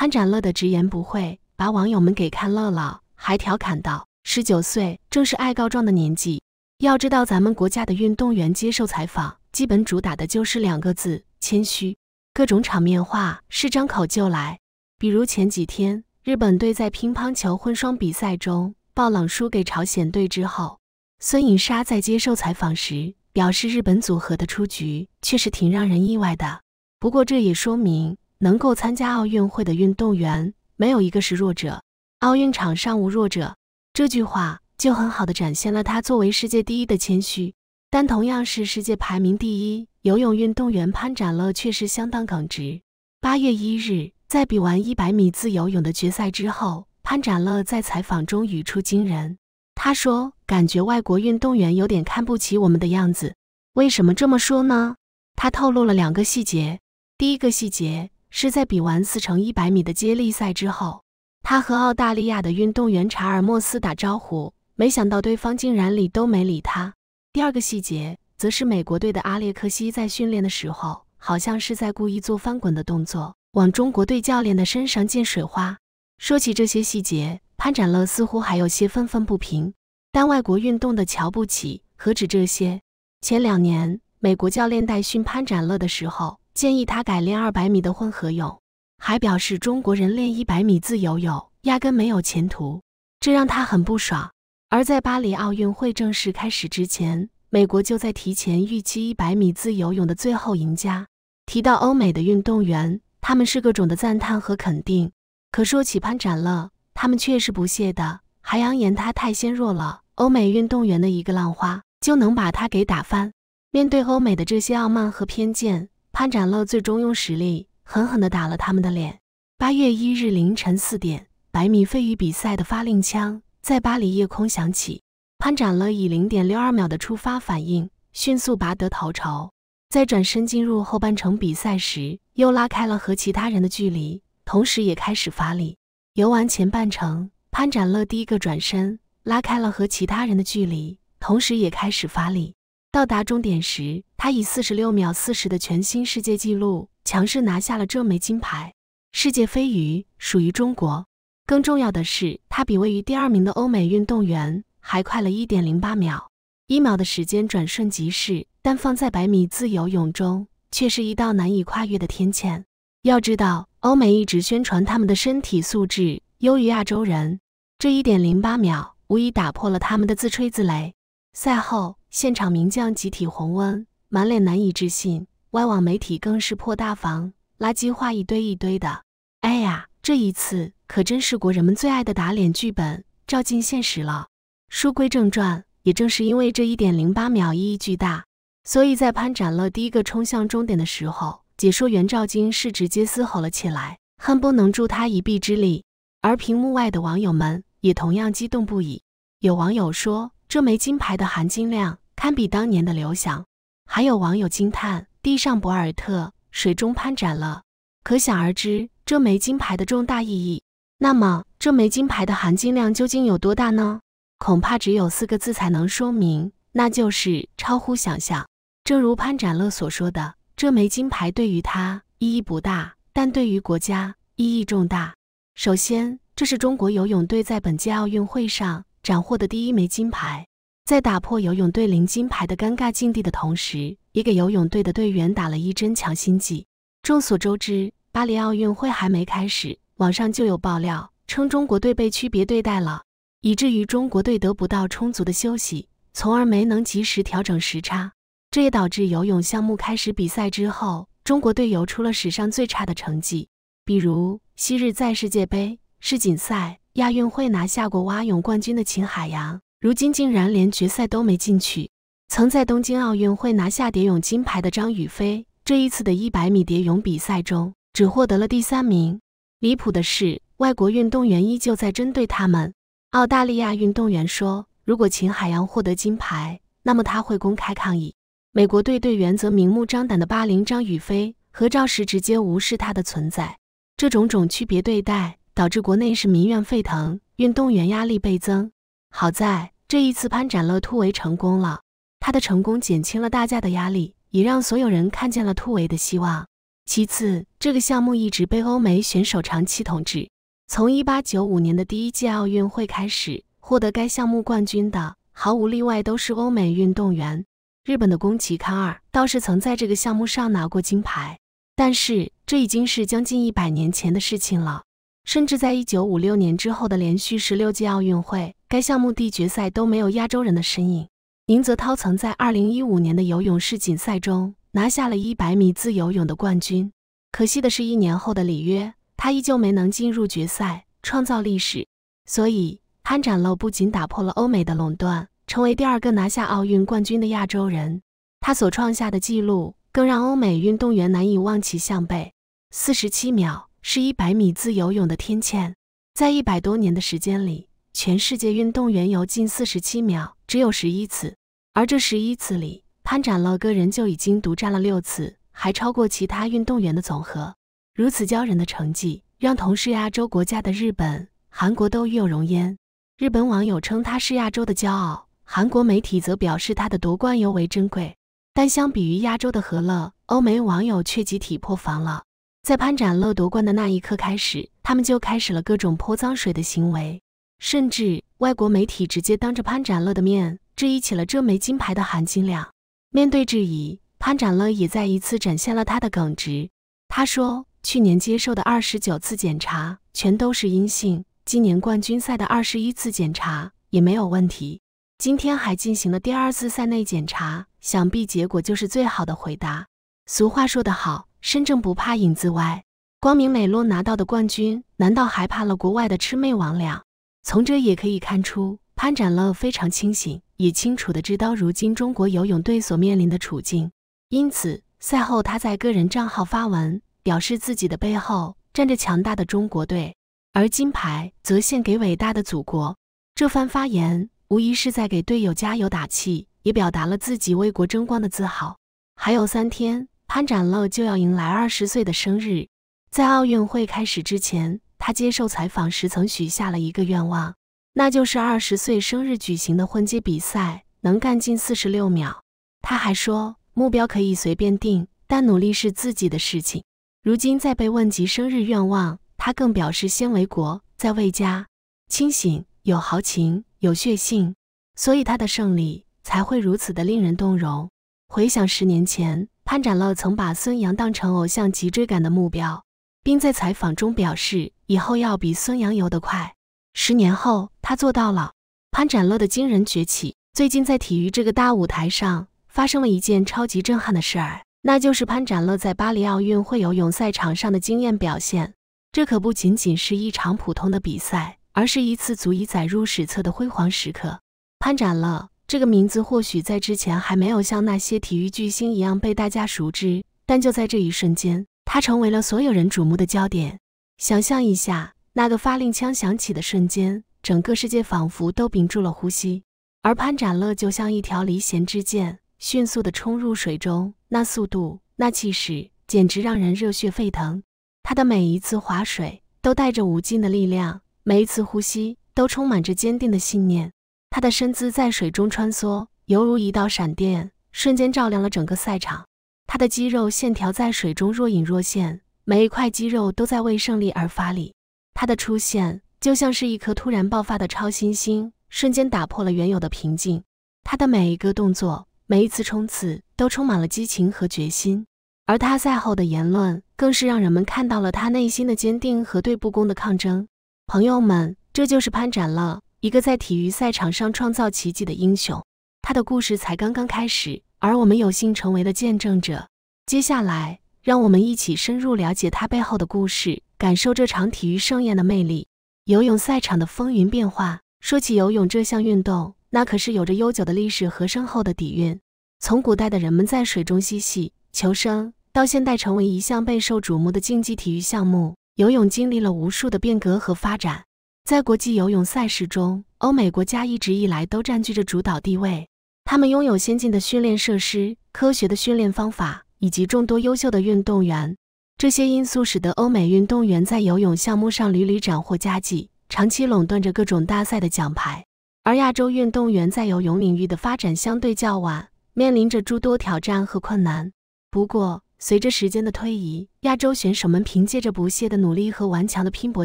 潘展乐的直言不讳把网友们给看乐了，还调侃道：“十九岁正是爱告状的年纪。要知道，咱们国家的运动员接受采访，基本主打的就是两个字——谦虚，各种场面话是张口就来。比如前几天，日本队在乒乓球混双比赛中爆冷输给朝鲜队之后，孙颖莎在接受采访时表示，日本组合的出局确实挺让人意外的。不过这也说明……”能够参加奥运会的运动员没有一个是弱者，奥运场上无弱者这句话就很好的展现了他作为世界第一的谦虚。但同样是世界排名第一游泳运动员潘展乐却是相当耿直。八月一日，在比完一百米自由泳的决赛之后，潘展乐在采访中语出惊人，他说：“感觉外国运动员有点看不起我们的样子。”为什么这么说呢？他透露了两个细节。第一个细节。是在比完四乘一百米的接力赛之后，他和澳大利亚的运动员查尔莫斯打招呼，没想到对方竟然理都没理他。第二个细节则是美国队的阿列克西在训练的时候，好像是在故意做翻滚的动作，往中国队教练的身上溅水花。说起这些细节，潘展乐似乎还有些愤愤不平。但外国运动的瞧不起何止这些？前两年美国教练带训潘展乐的时候。建议他改练二百米的混合泳，还表示中国人练一百米自由泳压根没有前途，这让他很不爽。而在巴黎奥运会正式开始之前，美国就在提前预期一百米自由泳的最后赢家。提到欧美的运动员，他们是各种的赞叹和肯定；可说起潘展乐，他们却是不屑的，还扬言他太纤弱了，欧美运动员的一个浪花就能把他给打翻。面对欧美的这些傲慢和偏见，潘展乐最终用实力狠狠地打了他们的脸。八月一日凌晨四点，百米飞鱼比赛的发令枪在巴黎夜空响起。潘展乐以零点六二秒的出发反应，迅速拔得头筹。在转身进入后半程比赛时，又拉开了和其他人的距离，同时也开始发力。游完前半程，潘展乐第一个转身，拉开了和其他人的距离，同时也开始发力。到达终点时，他以四十六秒四十的全新世界纪录，强势拿下了这枚金牌。世界飞鱼属于中国，更重要的是，他比位于第二名的欧美运动员还快了一点零八秒。一秒的时间转瞬即逝，但放在百米自由泳中，却是一道难以跨越的天堑。要知道，欧美一直宣传他们的身体素质优于亚洲人，这一点零八秒无疑打破了他们的自吹自擂。赛后。现场名将集体红温，满脸难以置信；外网媒体更是破大防，垃圾话一堆一堆的。哎呀，这一次可真是国人们最爱的打脸剧本照进现实了。书归正传，也正是因为这一点零八秒意义巨大，所以在潘展乐第一个冲向终点的时候，解说员赵金是直接嘶吼了起来，恨不能助他一臂之力。而屏幕外的网友们也同样激动不已。有网友说，这枚金牌的含金量。堪比当年的刘翔，还有网友惊叹：“地上博尔特，水中潘展乐。”可想而知，这枚金牌的重大意义。那么，这枚金牌的含金量究竟有多大呢？恐怕只有四个字才能说明，那就是超乎想象。正如潘展乐所说的：“这枚金牌对于他意义不大，但对于国家意义重大。首先，这是中国游泳队在本届奥运会上斩获的第一枚金牌。”在打破游泳队零金牌的尴尬境地的同时，也给游泳队的队员打了一针强心剂。众所周知，巴黎奥运会还没开始，网上就有爆料称中国队被区别对待了，以至于中国队得不到充足的休息，从而没能及时调整时差。这也导致游泳项目开始比赛之后，中国队游出了史上最差的成绩。比如，昔日在世界杯、世锦赛、亚运会拿下过蛙泳冠军的秦海洋，如今竟然连决赛都没进去。曾在东京奥运会拿下蝶泳金牌的张雨霏，这一次的一百米蝶泳比赛中只获得了第三名。离谱的是，外国运动员依旧在针对他们。澳大利亚运动员说：“如果秦海洋获得金牌，那么他会公开抗议。”美国队队员则明目张胆地霸凌张雨霏，合照时直接无视他的存在。这种种区别对待，导致国内是民怨沸腾，运动员压力倍增。好在这一次潘展乐突围成功了，他的成功减轻了大家的压力，也让所有人看见了突围的希望。其次，这个项目一直被欧美选手长期统治，从1895年的第一届奥运会开始，获得该项目冠军的毫无例外都是欧美运动员。日本的宫崎康二倒是曾在这个项目上拿过金牌，但是这已经是将近一百年前的事情了。甚至在一九五六年之后的连续十六届奥运会，该项目地决赛都没有亚洲人的身影。宁泽涛曾在二零一五年的游泳世锦赛中拿下了一百米自由泳的冠军，可惜的是，一年后的里约，他依旧没能进入决赛，创造历史。所以，潘展乐不仅打破了欧美的垄断，成为第二个拿下奥运冠军的亚洲人，他所创下的纪录更让欧美运动员难以望其项背。四十七秒。是一百米自由泳的天堑，在一百多年的时间里，全世界运动员游进四十七秒只有十一次，而这十一次里，潘展乐个人就已经独占了六次，还超过其他运动员的总和。如此骄人的成绩，让同是亚洲国家的日本、韩国都与有荣焉。日本网友称他是亚洲的骄傲，韩国媒体则表示他的夺冠尤为珍贵。但相比于亚洲的何乐，欧美网友却集体破防了。在潘展乐夺冠的那一刻开始，他们就开始了各种泼脏水的行为，甚至外国媒体直接当着潘展乐的面质疑起了这枚金牌的含金量。面对质疑，潘展乐也再一次展现了他的耿直。他说：“去年接受的二十九次检查全都是阴性，今年冠军赛的二十一次检查也没有问题。今天还进行了第二次赛内检查，想必结果就是最好的回答。”俗话说得好。身正不怕影子歪，光明美洛拿到的冠军，难道还怕了国外的魑魅魍魉？从这也可以看出，潘展乐非常清醒，也清楚的知道如今中国游泳队所面临的处境。因此，赛后他在个人账号发文，表示自己的背后站着强大的中国队，而金牌则献给伟大的祖国。这番发言无疑是在给队友加油打气，也表达了自己为国争光的自豪。还有三天。潘展乐就要迎来二十岁的生日，在奥运会开始之前，他接受采访时曾许下了一个愿望，那就是二十岁生日举行的混接比赛能干进四十六秒。他还说，目标可以随便定，但努力是自己的事情。如今在被问及生日愿望，他更表示先为国，再为家，清醒有豪情，有血性，所以他的胜利才会如此的令人动容。回想十年前。潘展乐曾把孙杨当成偶像级追赶的目标，并在采访中表示：“以后要比孙杨游得快。”十年后，他做到了。潘展乐的惊人崛起，最近在体育这个大舞台上发生了一件超级震撼的事儿，那就是潘展乐在巴黎奥运会游泳赛场上的惊艳表现。这可不仅仅是一场普通的比赛，而是一次足以载入史册的辉煌时刻。潘展乐。这个名字或许在之前还没有像那些体育巨星一样被大家熟知，但就在这一瞬间，他成为了所有人瞩目的焦点。想象一下，那个发令枪响起的瞬间，整个世界仿佛都屏住了呼吸，而潘展乐就像一条离弦之箭，迅速地冲入水中。那速度，那气势，简直让人热血沸腾。他的每一次划水都带着无尽的力量，每一次呼吸都充满着坚定的信念。他的身姿在水中穿梭，犹如一道闪电，瞬间照亮了整个赛场。他的肌肉线条在水中若隐若现，每一块肌肉都在为胜利而发力。他的出现就像是一颗突然爆发的超新星，瞬间打破了原有的平静。他的每一个动作，每一次冲刺，都充满了激情和决心。而他赛后的言论更是让人们看到了他内心的坚定和对不公的抗争。朋友们，这就是潘展乐。一个在体育赛场上创造奇迹的英雄，他的故事才刚刚开始，而我们有幸成为了见证者。接下来，让我们一起深入了解他背后的故事，感受这场体育盛宴的魅力。游泳赛场的风云变化。说起游泳这项运动，那可是有着悠久的历史和深厚的底蕴。从古代的人们在水中嬉戏求生，到现代成为一项备受瞩目的竞技体育项目，游泳经历了无数的变革和发展。在国际游泳赛事中，欧美国家一直以来都占据着主导地位。他们拥有先进的训练设施、科学的训练方法以及众多优秀的运动员。这些因素使得欧美运动员在游泳项目上屡屡斩获佳绩，长期垄断着各种大赛的奖牌。而亚洲运动员在游泳领域的发展相对较晚，面临着诸多挑战和困难。不过，随着时间的推移，亚洲选手们凭借着不懈的努力和顽强的拼搏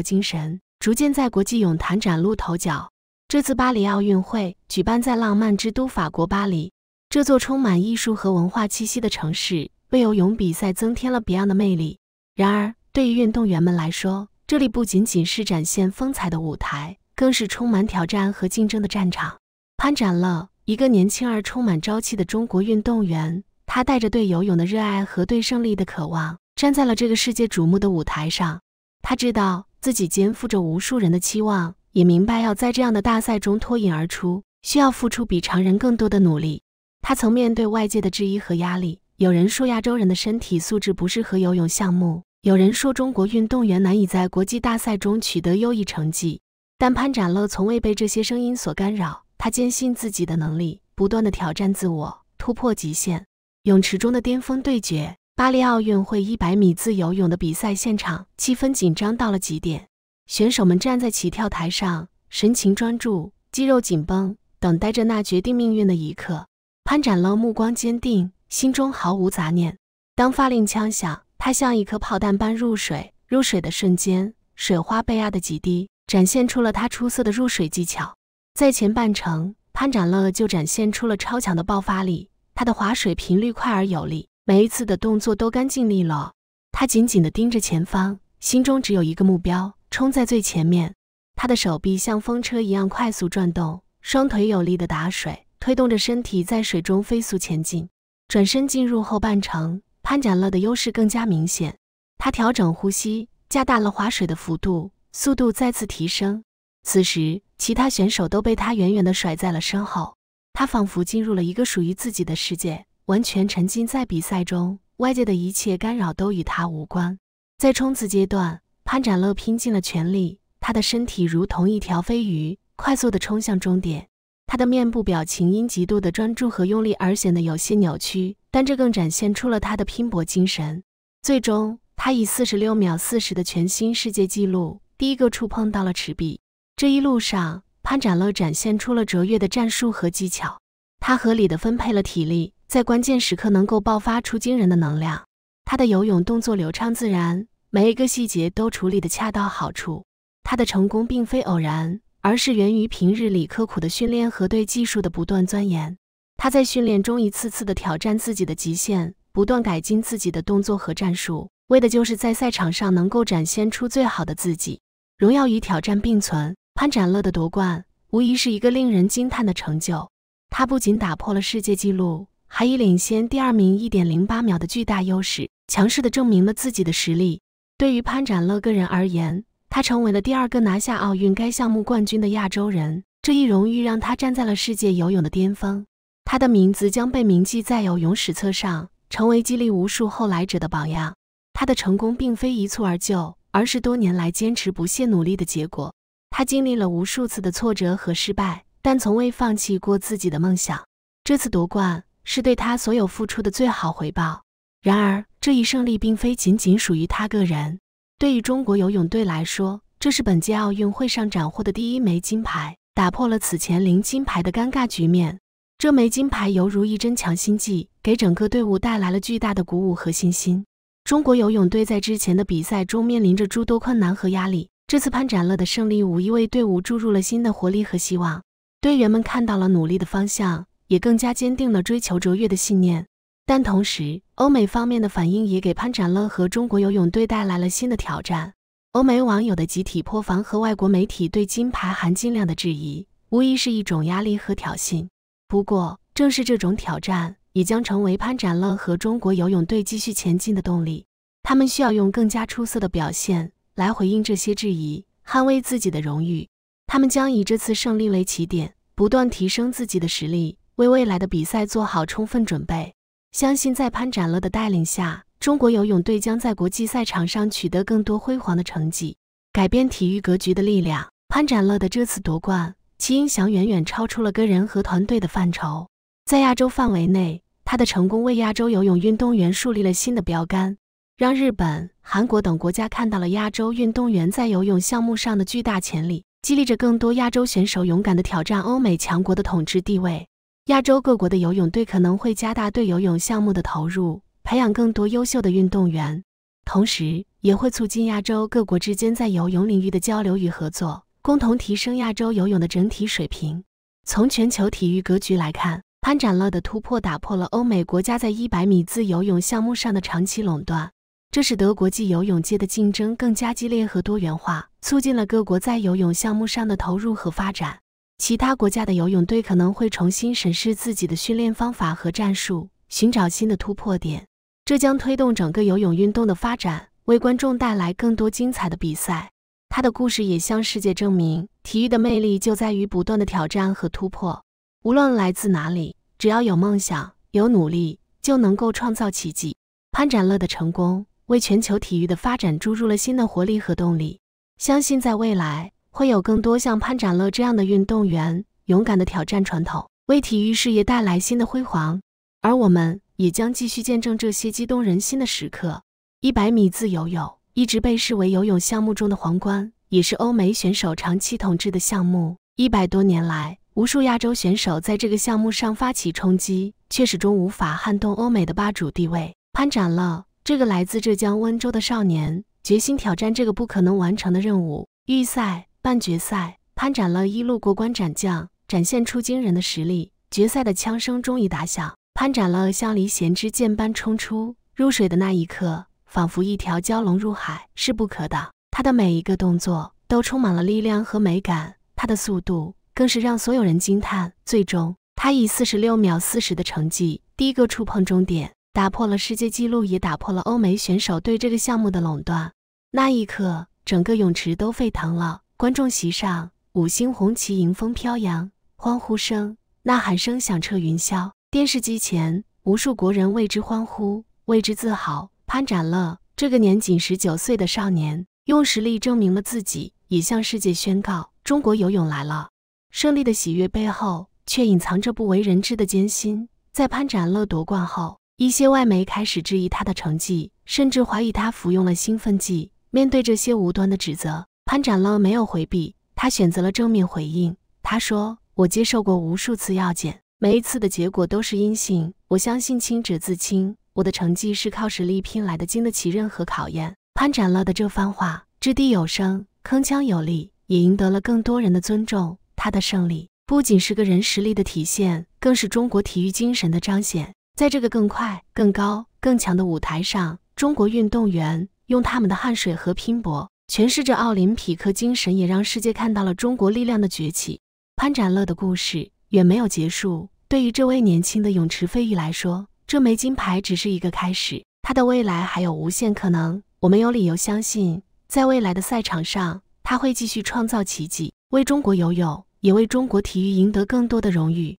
精神。逐渐在国际泳坛崭露头角。这次巴黎奥运会举办在浪漫之都法国巴黎，这座充满艺术和文化气息的城市为游泳比赛增添了别样的魅力。然而，对于运动员们来说，这里不仅仅是展现风采的舞台，更是充满挑战和竞争的战场。潘展乐，一个年轻而充满朝气的中国运动员，他带着对游泳的热爱和对胜利的渴望，站在了这个世界瞩目的舞台上。他知道。自己肩负着无数人的期望，也明白要在这样的大赛中脱颖而出，需要付出比常人更多的努力。他曾面对外界的质疑和压力，有人说亚洲人的身体素质不适合游泳项目，有人说中国运动员难以在国际大赛中取得优异成绩。但潘展乐从未被这些声音所干扰，他坚信自己的能力，不断的挑战自我，突破极限。泳池中的巅峰对决。巴黎奥运会100米自由泳的比赛现场气氛紧张到了极点，选手们站在起跳台上，神情专注，肌肉紧绷，等待着那决定命运的一刻。潘展乐目光坚定，心中毫无杂念。当发令枪响，他像一颗炮弹般入水。入水的瞬间，水花被压得极低，展现出了他出色的入水技巧。在前半程，潘展乐就展现出了超强的爆发力，他的划水频率快而有力。每一次的动作都干净利落，他紧紧地盯着前方，心中只有一个目标：冲在最前面。他的手臂像风车一样快速转动，双腿有力地打水，推动着身体在水中飞速前进。转身进入后半程，潘展乐的优势更加明显。他调整呼吸，加大了划水的幅度，速度再次提升。此时，其他选手都被他远远地甩在了身后。他仿佛进入了一个属于自己的世界。完全沉浸在比赛中，外界的一切干扰都与他无关。在冲刺阶段，潘展乐拼尽了全力，他的身体如同一条飞鱼，快速地冲向终点。他的面部表情因极度的专注和用力而显得有些扭曲，但这更展现出了他的拼搏精神。最终，他以四十六秒四十的全新世界纪录，第一个触碰到了池壁。这一路上，潘展乐展现出了卓越的战术和技巧，他合理的分配了体力。在关键时刻能够爆发出惊人的能量。他的游泳动作流畅自然，每一个细节都处理得恰到好处。他的成功并非偶然，而是源于平日里刻苦的训练和对技术的不断钻研。他在训练中一次次的挑战自己的极限，不断改进自己的动作和战术，为的就是在赛场上能够展现出最好的自己。荣耀与挑战并存，潘展乐的夺冠无疑是一个令人惊叹的成就。他不仅打破了世界纪录。还以领先第二名一点零八秒的巨大优势，强势地证明了自己的实力。对于潘展乐个人而言，他成为了第二个拿下奥运该项目冠军的亚洲人，这一荣誉让他站在了世界游泳的巅峰。他的名字将被铭记在游泳史册上，成为激励无数后来者的榜样。他的成功并非一蹴而就，而是多年来坚持不懈努力的结果。他经历了无数次的挫折和失败，但从未放弃过自己的梦想。这次夺冠。是对他所有付出的最好回报。然而，这一胜利并非仅仅属于他个人。对于中国游泳队来说，这是本届奥运会上斩获的第一枚金牌，打破了此前零金牌的尴尬局面。这枚金牌犹如一针强心剂，给整个队伍带来了巨大的鼓舞和信心。中国游泳队在之前的比赛中面临着诸多困难和压力，这次潘展乐的胜利无疑为队伍注入了新的活力和希望。队员们看到了努力的方向。也更加坚定了追求卓越的信念，但同时，欧美方面的反应也给潘展乐和中国游泳队带来了新的挑战。欧美网友的集体破防和外国媒体对金牌含金量的质疑，无疑是一种压力和挑衅。不过，正是这种挑战，也将成为潘展乐和中国游泳队继续前进的动力。他们需要用更加出色的表现来回应这些质疑，捍卫自己的荣誉。他们将以这次胜利为起点，不断提升自己的实力。为未来的比赛做好充分准备，相信在潘展乐的带领下，中国游泳队将在国际赛场上取得更多辉煌的成绩，改变体育格局的力量。潘展乐的这次夺冠，其影响远远超出了个人和团队的范畴。在亚洲范围内，他的成功为亚洲游泳运动员树立了新的标杆，让日本、韩国等国家看到了亚洲运动员在游泳项目上的巨大潜力，激励着更多亚洲选手勇敢地挑战欧美强国的统治地位。亚洲各国的游泳队可能会加大对游泳项目的投入，培养更多优秀的运动员，同时也会促进亚洲各国之间在游泳领域的交流与合作，共同提升亚洲游泳的整体水平。从全球体育格局来看，潘展乐的突破打破了欧美国家在100米自由泳项目上的长期垄断，这使得国际游泳界的竞争更加激烈和多元化，促进了各国在游泳项目上的投入和发展。其他国家的游泳队可能会重新审视自己的训练方法和战术，寻找新的突破点。这将推动整个游泳运动的发展，为观众带来更多精彩的比赛。他的故事也向世界证明，体育的魅力就在于不断的挑战和突破。无论来自哪里，只要有梦想、有努力，就能够创造奇迹。潘展乐的成功为全球体育的发展注入了新的活力和动力。相信在未来。会有更多像潘展乐这样的运动员勇敢地挑战传统，为体育事业带来新的辉煌。而我们也将继续见证这些激动人心的时刻。一百米自由泳一直被视为游泳项目中的皇冠，也是欧美选手长期统治的项目。一百多年来，无数亚洲选手在这个项目上发起冲击，却始终无法撼动欧美的霸主地位。潘展乐这个来自浙江温州的少年，决心挑战这个不可能完成的任务。预赛。半决赛，潘展乐一路过关斩将，展现出惊人的实力。决赛的枪声终于打响，潘展乐像离弦之箭般冲出，入水的那一刻，仿佛一条蛟龙入海，势不可挡。他的每一个动作都充满了力量和美感，他的速度更是让所有人惊叹。最终，他以四十六秒四十的成绩，第一个触碰终点，打破了世界纪录，也打破了欧美选手对这个项目的垄断。那一刻，整个泳池都沸腾了。观众席上，五星红旗迎风飘扬，欢呼声、呐喊声响彻云霄。电视机前，无数国人为之欢呼，为之自豪。潘展乐这个年仅十九岁的少年，用实力证明了自己，也向世界宣告：中国游泳来了！胜利的喜悦背后，却隐藏着不为人知的艰辛。在潘展乐夺冠后，一些外媒开始质疑他的成绩，甚至怀疑他服用了兴奋剂。面对这些无端的指责，潘展乐没有回避，他选择了正面回应。他说：“我接受过无数次药检，每一次的结果都是阴性。我相信清者自清，我的成绩是靠实力拼来的，经得起任何考验。”潘展乐的这番话掷地有声，铿锵有力，也赢得了更多人的尊重。他的胜利不仅是个人实力的体现，更是中国体育精神的彰显。在这个更快、更高、更强的舞台上，中国运动员用他们的汗水和拼搏。诠释着奥林匹克精神，也让世界看到了中国力量的崛起。潘展乐的故事远没有结束。对于这位年轻的泳池飞鱼来说，这枚金牌只是一个开始，他的未来还有无限可能。我们有理由相信，在未来的赛场上，他会继续创造奇迹，为中国游泳，也为中国体育赢得更多的荣誉。